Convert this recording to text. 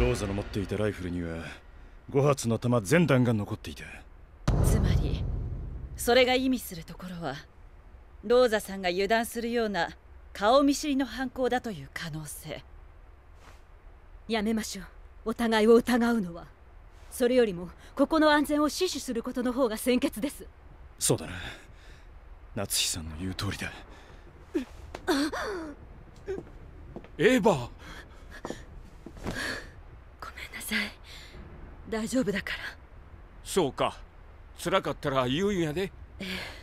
ローザの持っていたライフルには5発の弾全弾が残っていたつまりそれが意味するところはローザさんが油断するような顔見知りの犯行だという可能性やめましょうお互いを疑うのはそれよりもここの安全を死守することの方が先決ですそうだな夏日さんの言う通りだエヴァさい大丈夫だからそうか辛かったら言うんやで、ええ